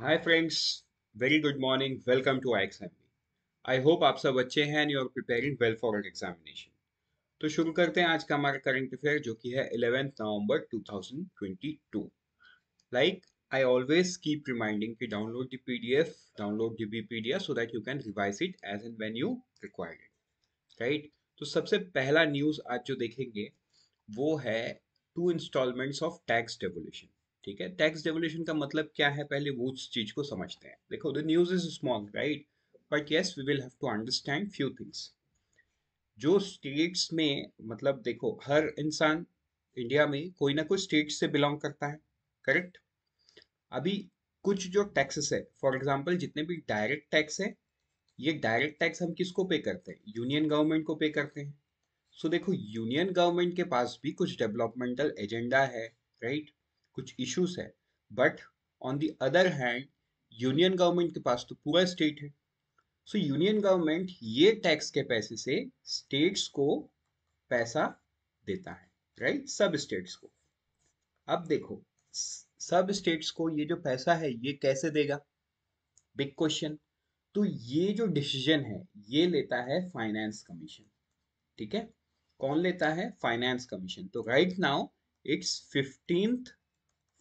Hi friends very good morning welcome to I एग्जामी I hope आप सब अच्छे हैं and you are preparing well for examination तो शुरू करते हैं आज का हमारा करंट अफेयर जो कि है eleventh November 2022 like I always keep reminding की download the PDF download B P so that you can revise it as and when you required it right तो सबसे पहला न्यूज आज जो देखेंगे वो है two installments of tax devolution ठीक है टैक्स डेवल्यूशन का मतलब क्या है पहले वो उस चीज को समझते हैं देखो the news is small right but yes we will have to understand few things जो स्टेट्स में मतलब देखो हर इंसान इंडिया में कोई ना कोई स्टेट से बिलोंग करता है करेक्ट अभी कुछ जो टैक्सेस है फॉर एग्जाम्पल जितने भी डायरेक्ट टैक्स है ये डायरेक्ट टैक्स हम किसको पे करते हैं यूनियन गवर्नमेंट को पे करते हैं सो so, देखो यूनियन गवर्नमेंट के पास भी कुछ डेवलपमेंटल एजेंडा है राइट कुछ इश्यूज है but on the other hand union government के पास तो पूरा स्टेट है सो यूनियन गवर्नमेंट ये टैक्स के पैसे से स्टेट्स को पैसा देता है राइट right? सब स्टेट्स को अब देखो सब स्टेट्स को ये जो पैसा है ये कैसे देगा बिग क्वेश्चन तो ये जो डिसीजन है ये लेता है फाइनेंस कमीशन ठीक है कौन लेता है फाइनेंस कमीशन तो right now it's fifteenth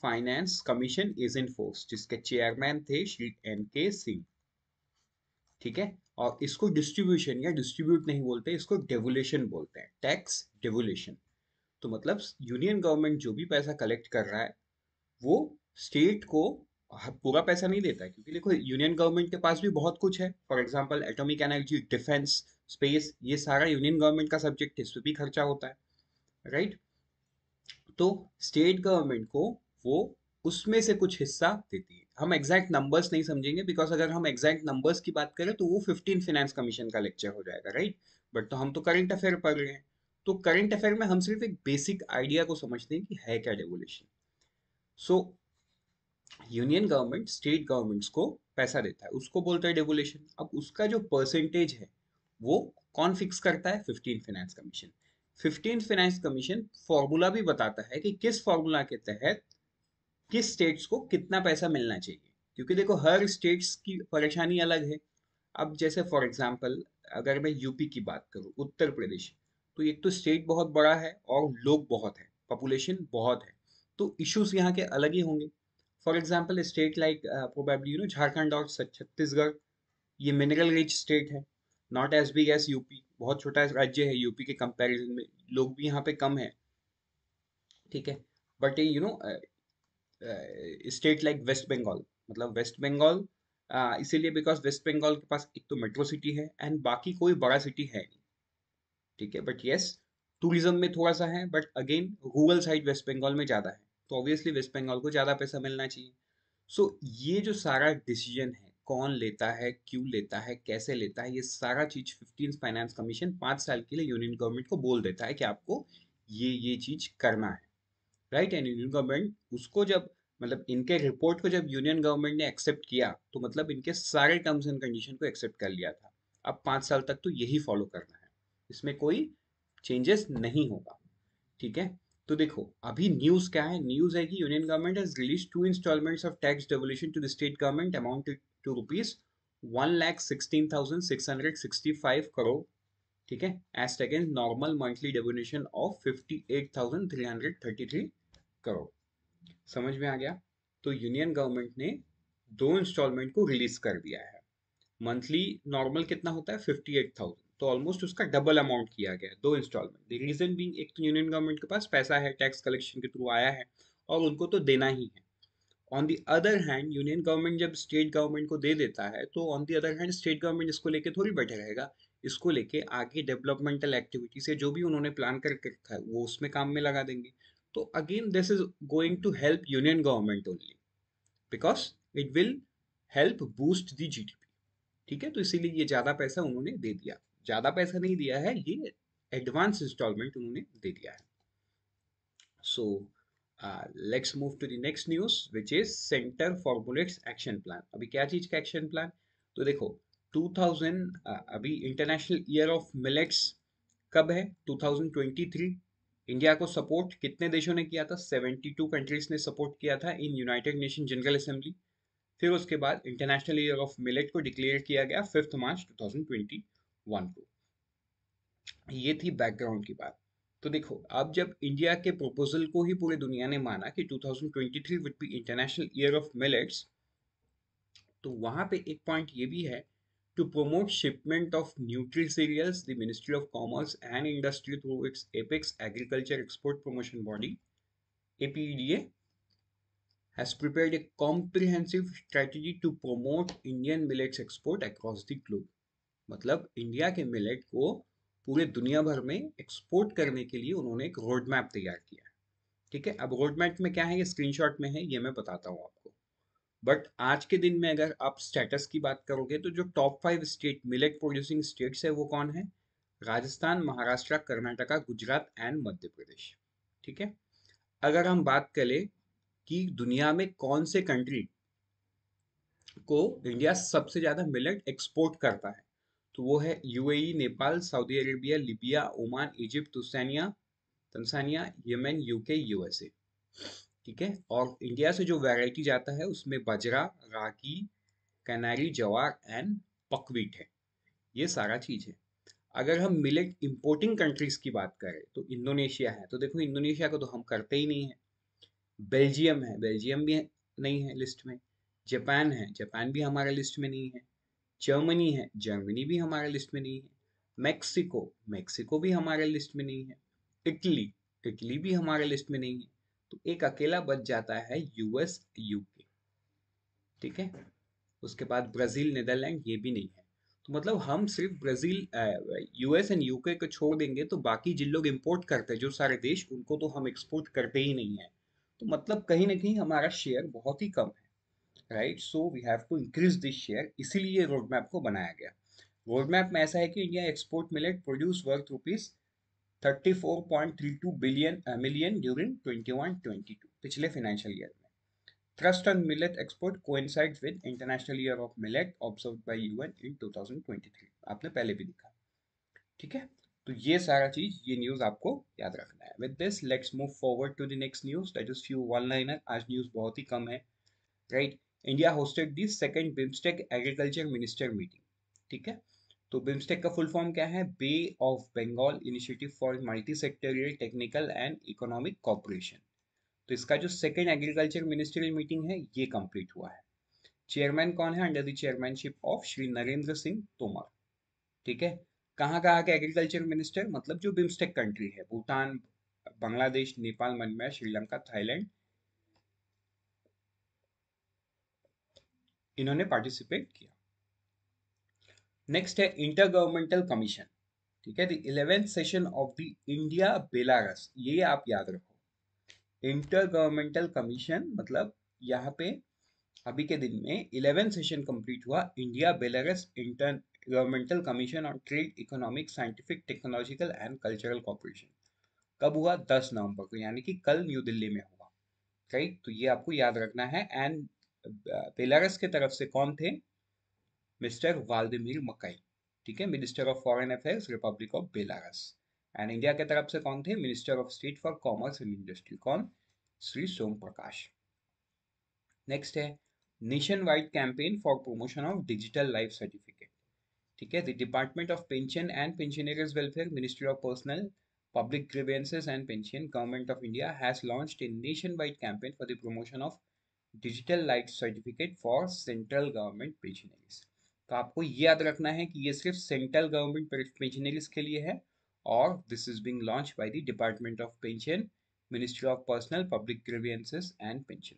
finance commission is in force जिसके चेयरमैन थे श्री एन के सिंह ठीक है और इसको डिस्ट्रीब्यूशन या डिस्ट्रीब्यूट नहीं बोलते इसको डेवोल्यूशन बोलते हैं टैक्स डेवोल्यूशन तो मतलब यूनियन गवर्नमेंट जो भी पैसा कलेक्ट कर रहा है वो स्टेट को पूरा पैसा नहीं देता है क्योंकि देखो यूनियन गवर्नमेंट के पास भी बहुत कुछ है for example atomic energy defence space ये सारा यूनियन गवर्नमेंट का सब्जेक्ट है इस पर भी खर्चा होता है राइट right? तो स्टेट गवर्नमेंट को वो उसमें से कुछ हिस्सा देती है हम एग्जैक्ट नंबर्स नहीं समझेंगे बिकॉज अगर हम एग्जैक्ट नंबर्स की बात करें तो वो फिफ्टीन फाइनेंस कमीशन का लेक्चर हो जाएगा राइट बट तो हम तो करंट अफेयर पढ़ रहे हैं तो करंट अफेयर में हम सिर्फ एक बेसिक आइडिया को समझते हैं कि है क्या regulation so union government state governments को पैसा देता है उसको बोलता है रेगुलेशन अब उसका जो परसेंटेज है वो कौन फिक्स करता है fifteen finance commission fifteen finance commission formula भी बताता है कि किस फॉर्मूला के तहत किस स्टेट्स को कितना पैसा मिलना चाहिए क्योंकि देखो हर स्टेट्स की परेशानी अलग है अब जैसे फॉर एग्जाम्पल अगर मैं यूपी की बात करूँ उत्तर प्रदेश तो एक तो स्टेट बहुत बड़ा है और लोग बहुत है पॉपुलेशन बहुत है तो इश्यूज यहाँ के अलग ही होंगे for example state like probably you know Jharkhand और छत्तीसगढ़ ये मिनरल रिच स्टेट है not as B S UP बहुत छोटा राज्य है यूपी के कंपैरिजन में लोग भी यहाँ पे कम है ठीक है but you know state like West Bengal मतलब वेस्ट बंगाल इसीलिए बिकॉज वेस्ट बंगाल के पास एक तो मेट्रो सिटी है एंड बाकी कोई बड़ा सिटी है नहीं ठीक है बट येस टूरिज्म में थोड़ा सा है but again rural side West Bengal में ज़्यादा है तो ऑब्वियसली वेस्ट बंगाल को ज़्यादा पैसा मिलना चाहिए सो so, ये जो सारा डिसीजन है कौन लेता है क्यों लेता है कैसे लेता है ये सारा चीज़ फिफ्टीन फाइनेंस कमीशन पाँच साल के लिए यूनियन गवर्नमेंट को बोल देता है कि आपको ये ये चीज़ करना है राइट एंड यूनियन गवर्नमेंट उसको जब मतलब इनके रिपोर्ट को जब यूनियन गवर्नमेंट ने एक्सेप्ट किया तो मतलब इनके सारे टर्म्स एंड कंडीशन को एक्सेप्ट कर लिया था अब पांच साल तक तो यही फॉलो करना है इसमें कोई चेंजेस नहीं होगा ठीक है तो देखो अभी न्यूज क्या है न्यूज है कि union government has release two installments of tax devolution to the state government amount to rupees one lakh sixteen thousand six hundred sixty five crore ठीक है as against normal monthly devolution of fifty eight thousand three hundred thirty three crore समझ में आ गया तो union government ने दो instalment को release कर दिया है मंथली नॉर्मल कितना होता है फिफ्टी एट थाउजेंड तो ऑलमोस्ट उसका डबल अमाउंट किया गया दो इंस्टॉलमेंट द रीजन बीइंग एक तो यूनियन गवर्नमेंट के पास पैसा है टैक्स कलेक्शन के थ्रू आया है और उनको तो देना ही है on the other hand union government जब स्टेट गवर्नमेंट को दे देता है तो on the other hand state government इसको लेके थोड़ी बैठे रहेगा इसको लेके आगे डेवलपमेंटल एक्टिविटी से जो भी उन्होंने प्लान करके रखा है वो उसमें काम में लगा देंगे तो again this is going to help union government only because it will help boost the G D P ठीक है तो इसीलिए ये ज़्यादा पैसा उन्होंने दे दिया ज़्यादा पैसा नहीं दिया है ये एडवांस इंस्टॉलमेंट उन्होंने दे दिया है so let's move to the next news which is centre formulates action plan अभी क्या चीज़ का एक्शन प्लान तो देखो 2000 uh, अभी इंटरनेशनल ईयर ऑफ मिलेट्स कब है 2023 इंडिया को सपोर्ट कितने देशों ने किया था 72 कंट्रीज ने सपोर्ट किया था in United Nation General Assembly फिर उसके बाद इंटरनेशनल ईयर ऑफ मिलेट को डिक्लेयर किया गया फिफ्थ मार्च 2021 को ये थी बैकग्राउंड की बात तो देखो अब जब इंडिया के प्रपोजल को ही पूरी दुनिया ने माना कि 2023 would be International Year of Millets तो वहां पे एक पॉइंट ये भी है To promote shipment of neutral cereals, the Ministry of Commerce and Industry through its Apex Agriculture Export Promotion Body, APEDA, has prepared a comprehensive strategy to promote Indian millets export across the globe. मतलब India के millet को पूरे दुनिया भर में export करने के लिए उन्होंने एक रोड मैप तैयार किया ठीक है अब रोड मैप में क्या है ये स्क्रीनशॉट में है ये मैं बताता हूँ आपको बट आज के दिन में अगर आप स्टेटस की बात करोगे तो जो top five state millet producing states है वो कौन है राजस्थान महाराष्ट्र कर्नाटका गुजरात एंड मध्य प्रदेश ठीक है अगर हम बात करें कि दुनिया में कौन से कंट्री को इंडिया सबसे ज़्यादा मिलेट एक्सपोर्ट करता है तो वो है UAE Nepal Saudi Arabia Libya Oman Egypt तुसानिया तंसानिया यमन यूके यूएसए ठीक है और इंडिया से जो वैरायटी जाता है उसमें बजरा रागी कनारी जवार एंड पकवीट है ये सारा चीज़ है अगर हम मिलेट इंपोर्टिंग कंट्रीज़ की बात करें तो इंडोनेशिया है तो देखो इंडोनेशिया को तो हम करते ही नहीं है बेल्जियम है बेल्जियम भी है, नहीं है लिस्ट में जापान है जापान भी हमारे लिस्ट में नहीं है जर्मनी है जर्मनी भी हमारे लिस्ट में नहीं है मैक्सिको मैक्सिको भी हमारे लिस्ट में नहीं है इटली इटली भी हमारे लिस्ट में नहीं है तो एक अकेला बच जाता है यूएस यूके ठीक है उसके बाद ब्राज़ील नीदरलैंड ये भी नहीं है तो मतलब हम सिर्फ ब्राज़ील यूएस एंड यूके को छोड़ देंगे तो बाकी जिन लोग इम्पोर्ट करते हैं जो सारे देश उनको तो हम एक्सपोर्ट करते ही नहीं है तो मतलब कहीं ना कहीं हमारा शेयर बहुत ही कम है right so we have to increase this share इसीलिए रोड मैप को बनाया गया रोड मैप में ऐसा है कि India export millet produce worth rupees 34.32 billion million during 21-22 पिछले फाइनेंशियल ईयर में thrust on millet export coincides with International Year of Millet observed by UN in 2023. आपने पहले भी देखा ठीक है तो ये सारा चीज ये न्यूज आपको याद रखना है with this let's move forward to the next news that is few one liner आज न्यूज बहुत ही कम है right India hosted the second BIMSTEC agriculture minister meeting ठीक है तो बिम्स्टेक का फुल फॉर्म क्या है Bay of Bengal initiative for multi sectoral technical and economic cooperation तो इसका जो सेकेंड एग्रीकल्चर मिनिस्ट्रियल मीटिंग है ये कंप्लीट हुआ है चेयरमैन कौन है under the chairmanship of Shri Narendra Singh Tomar ठीक है कहाँ कहाँ के एग्रीकल्चर मिनिस्टर मतलब जो बिम्स्टेक कंट्री है भूटान बांग्लादेश नेपाल मनम्या श्रीलंका थाईलैंड इन्होंने पार्टिसिपेट किया नेक्स्ट है इंटर गवर्नमेंटल कमीशन ठीक है eleventh session of the India Belarus ये आप याद रखो इंटर गवर्नमेंटल कमीशन मतलब यहाँ पे अभी के दिन में इलेवेंथ सेशन कंप्लीट हुआ India Belarus inter governmental commission on trade economic scientific technological and cultural cooperation कब हुआ दस नवंबर को यानी कि कल न्यू दिल्ली में हुआ राइट तो ये आपको याद रखना है एंड बेलारस uh, के तरफ से कौन थे मिस्टर वाल्दिमिर मकई ठीक है minister of foreign affairs republic of Belarus and India के तरफ से कौन थे minister of state for commerce and industry कौन श्री सोम प्रकाश नेक्स्ट है nation wide campaign for promotion of digital life certificate ठीक है department of pension and pensioners welfare ministry of personal public grievances and pension government of India has launch a nation wide campaign for the promotion of digital life certificate for central government pensionaries तो आपको याद रखना है कि ये सिर्फ central government पेंशनरीज के लिए है और this is being launch by the department of pension ministry of personal public grievances and pension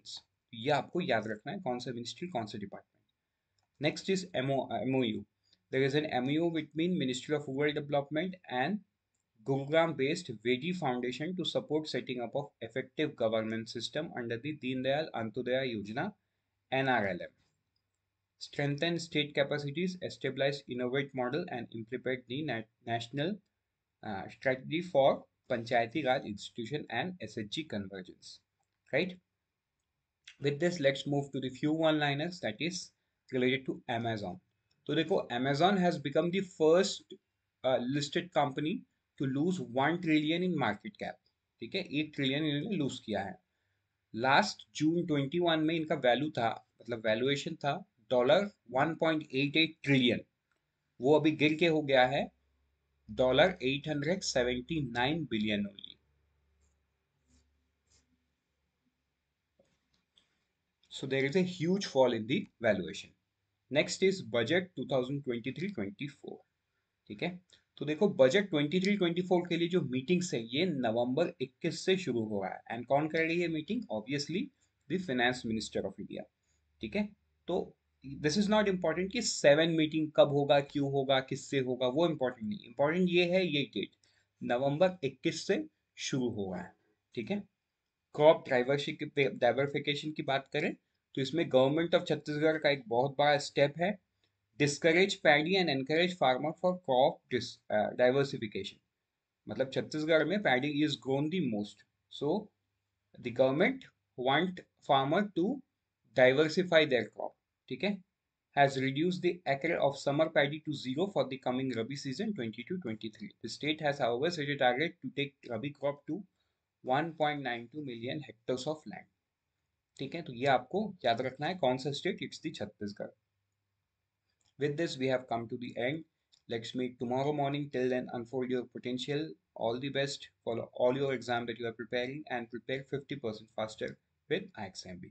ये आपको याद रखना है कौन सा मिनिस्ट्री कौन सा department next is M O MoU there is an MoU between ministry of world development and Gurugram based वेडी foundation to support setting up of effective government system under Deendayal Antyodaya Yojana N R L M strengthen state capacities, establish innovate model and implement the nat national uh, strategy for Panchayati Raj institution and SHG convergence. Right? With this, let's move to the few one-liners that is related to Amazon. So, dekho, Amazon has become the first uh, listed company to lose 1 trillion in market cap. ठीक है एक trillion इन्होंने loose किया है last जून 21 में इनका value था मतलब वैल्यूएशन था डॉलर 1.88 ट्रिलियन वो अभी गिर के हो गया है dollar 879 billion only So there is a huge fall in the valuation. Next is budget 2023-24. ठीक है तो देखो बजट 23-24 के लिए जो मीटिंग्स है ये नवंबर 21 से शुरू हो रहा है एंड कौन कर रही है meeting obviously finance minister of India ठीक है तो दिस इज़ नॉट इम्पॉर्टेंट कि सेवन मीटिंग कब होगा क्यों होगा किससे होगा वो इम्पॉर्टेंट नहीं इम्पॉर्टेंट ये है ये डेट नवंबर 21 से शुरू होगा ठीक है क्रॉप ड्राइवरशिप डाइवर्फिकेशन की बात करें तो इसमें गवर्नमेंट ऑफ छत्तीसगढ़ का एक बहुत बड़ा स्टेप है discourage paddy and encourage farmer for crop diversification मतलब छत्तीसगढ़ में paddy is grown the most so the government want farmer to diversify their crop ठीक है has reduced the acre of summer paddy to zero for the coming Rabi season 22-23. The state has however set a target to take Rabi crop to 1.92 million hectares of land. ठीक है तो ये आपको याद रखना है कौन सा state it's the Chhattisgarh With this we have come to the end. Let's meet tomorrow morning. Till then unfold your potential. All the best for all your exam that you are preparing and prepare 50% faster with IXMB.